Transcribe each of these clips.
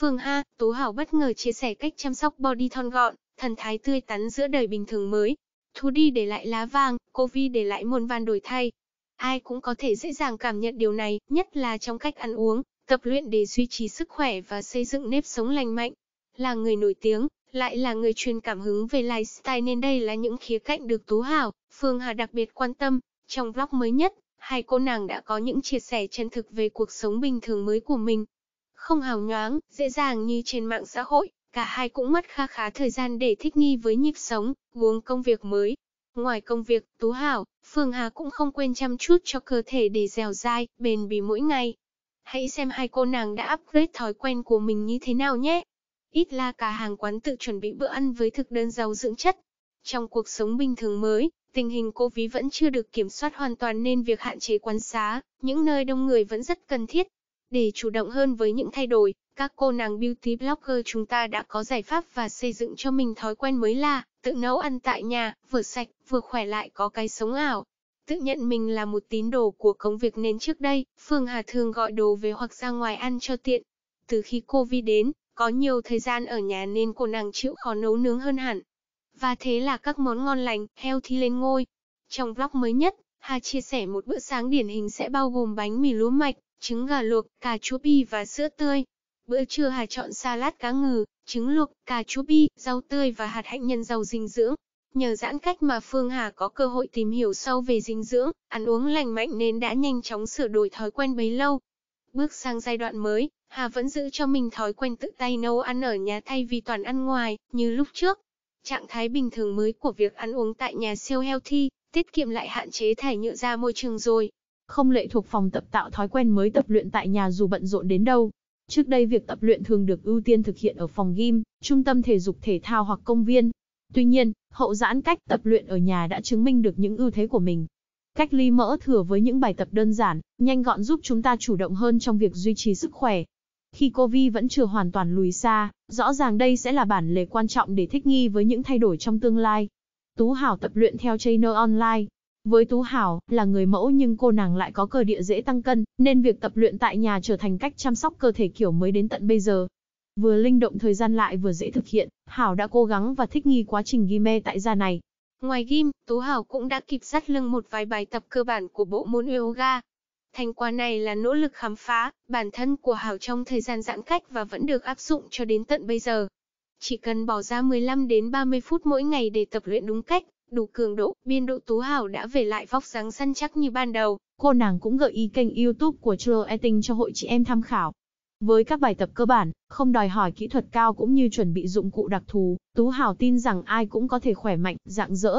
Phương A, Tú Hảo bất ngờ chia sẻ cách chăm sóc body thon gọn, thần thái tươi tắn giữa đời bình thường mới. Thu đi để lại lá vàng, cô Vi để lại muôn van đổi thay. Ai cũng có thể dễ dàng cảm nhận điều này, nhất là trong cách ăn uống, tập luyện để duy trì sức khỏe và xây dựng nếp sống lành mạnh. Là người nổi tiếng, lại là người truyền cảm hứng về lifestyle nên đây là những khía cạnh được Tú Hảo, Phương Hà đặc biệt quan tâm. Trong vlog mới nhất, hai cô nàng đã có những chia sẻ chân thực về cuộc sống bình thường mới của mình, không hào nhoáng, dễ dàng như trên mạng xã hội, cả hai cũng mất khá khá thời gian để thích nghi với nhịp sống, guống công việc mới. Ngoài công việc, Tú Hảo, Phương Hà cũng không quên chăm chút cho cơ thể để dẻo dai, bền bỉ mỗi ngày. Hãy xem hai cô nàng đã upgrade thói quen của mình như thế nào nhé. Ít là cả hàng quán tự chuẩn bị bữa ăn với thực đơn giàu dưỡng chất. Trong cuộc sống bình thường mới, tình hình cô ví vẫn chưa được kiểm soát hoàn toàn nên việc hạn chế quán xá, những nơi đông người vẫn rất cần thiết. Để chủ động hơn với những thay đổi, các cô nàng beauty blogger chúng ta đã có giải pháp và xây dựng cho mình thói quen mới là tự nấu ăn tại nhà, vừa sạch, vừa khỏe lại có cái sống ảo. Tự nhận mình là một tín đồ của công việc nên trước đây, Phương Hà thường gọi đồ về hoặc ra ngoài ăn cho tiện. Từ khi cô vi đến, có nhiều thời gian ở nhà nên cô nàng chịu khó nấu nướng hơn hẳn. Và thế là các món ngon lành, healthy lên ngôi. Trong vlog mới nhất, Hà chia sẻ một bữa sáng điển hình sẽ bao gồm bánh mì lúa mạch, trứng gà luộc, cà chua bi và sữa tươi. Bữa trưa Hà chọn salad cá ngừ, trứng luộc, cà chua bi, rau tươi và hạt hạnh nhân giàu dinh dưỡng. Nhờ giãn cách mà Phương Hà có cơ hội tìm hiểu sâu về dinh dưỡng, ăn uống lành mạnh nên đã nhanh chóng sửa đổi thói quen bấy lâu. Bước sang giai đoạn mới, Hà vẫn giữ cho mình thói quen tự tay nấu ăn ở nhà thay vì toàn ăn ngoài, như lúc trước. Trạng thái bình thường mới của việc ăn uống tại nhà siêu healthy, tiết kiệm lại hạn chế thải nhựa ra môi trường rồi. Không lệ thuộc phòng tập tạo thói quen mới tập luyện tại nhà dù bận rộn đến đâu. Trước đây việc tập luyện thường được ưu tiên thực hiện ở phòng gym, trung tâm thể dục thể thao hoặc công viên. Tuy nhiên, hậu giãn cách tập luyện ở nhà đã chứng minh được những ưu thế của mình. Cách ly mỡ thừa với những bài tập đơn giản, nhanh gọn giúp chúng ta chủ động hơn trong việc duy trì sức khỏe. Khi Covid vẫn chưa hoàn toàn lùi xa, rõ ràng đây sẽ là bản lề quan trọng để thích nghi với những thay đổi trong tương lai. Tú Hảo tập luyện theo trainer online. Với Tú Hảo, là người mẫu nhưng cô nàng lại có cơ địa dễ tăng cân, nên việc tập luyện tại nhà trở thành cách chăm sóc cơ thể kiểu mới đến tận bây giờ. Vừa linh động thời gian lại vừa dễ thực hiện, Hảo đã cố gắng và thích nghi quá trình ghi mê tại gia này. Ngoài ghim, Tú Hảo cũng đã kịp dắt lưng một vài bài tập cơ bản của bộ môn yoga. Thành quả này là nỗ lực khám phá bản thân của Hảo trong thời gian giãn cách và vẫn được áp dụng cho đến tận bây giờ. Chỉ cần bỏ ra 15 đến 30 phút mỗi ngày để tập luyện đúng cách, đủ cường độ, biên độ Tú Hảo đã về lại vóc dáng săn chắc như ban đầu. Cô nàng cũng gợi ý kênh YouTube của True Eating cho hội chị em tham khảo. Với các bài tập cơ bản, không đòi hỏi kỹ thuật cao cũng như chuẩn bị dụng cụ đặc thù, Tú Hảo tin rằng ai cũng có thể khỏe mạnh, rạng rỡ.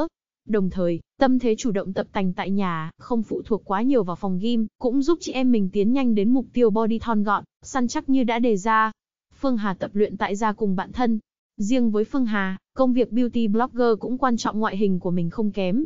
Đồng thời, tâm thế chủ động tập tành tại nhà, không phụ thuộc quá nhiều vào phòng gym, cũng giúp chị em mình tiến nhanh đến mục tiêu body thon gọn, săn chắc như đã đề ra. Phương Hà tập luyện tại gia cùng bạn thân, Riêng với Phương Hà, công việc beauty blogger cũng quan trọng ngoại hình của mình không kém.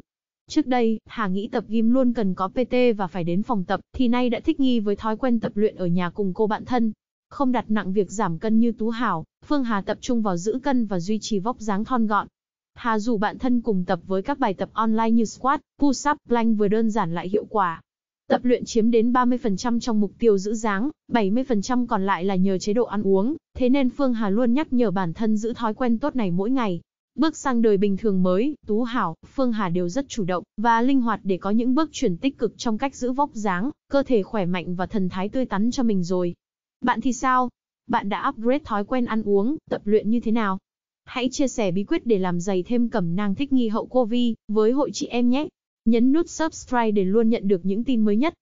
Trước đây, Hà nghĩ tập gym luôn cần có PT và phải đến phòng tập, thì nay đã thích nghi với thói quen tập luyện ở nhà cùng cô bạn thân. Không đặt nặng việc giảm cân như Tú Hảo, Phương Hà tập trung vào giữ cân và duy trì vóc dáng thon gọn. Hà dù bạn thân cùng tập với các bài tập online như squat, push-up, plank vừa đơn giản lại hiệu quả. Tập luyện chiếm đến 30% trong mục tiêu giữ dáng, 70% còn lại là nhờ chế độ ăn uống. Thế nên Phương Hà luôn nhắc nhở bản thân giữ thói quen tốt này mỗi ngày. Bước sang đời bình thường mới, Tú Hảo, Phương Hà đều rất chủ động và linh hoạt để có những bước chuyển tích cực trong cách giữ vóc dáng, cơ thể khỏe mạnh và thần thái tươi tắn cho mình rồi. Bạn thì sao? Bạn đã upgrade thói quen ăn uống, tập luyện như thế nào? Hãy chia sẻ bí quyết để làm dày thêm cẩm nang thích nghi hậu Covid với hội chị em nhé. Nhấn nút subscribe để luôn nhận được những tin mới nhất.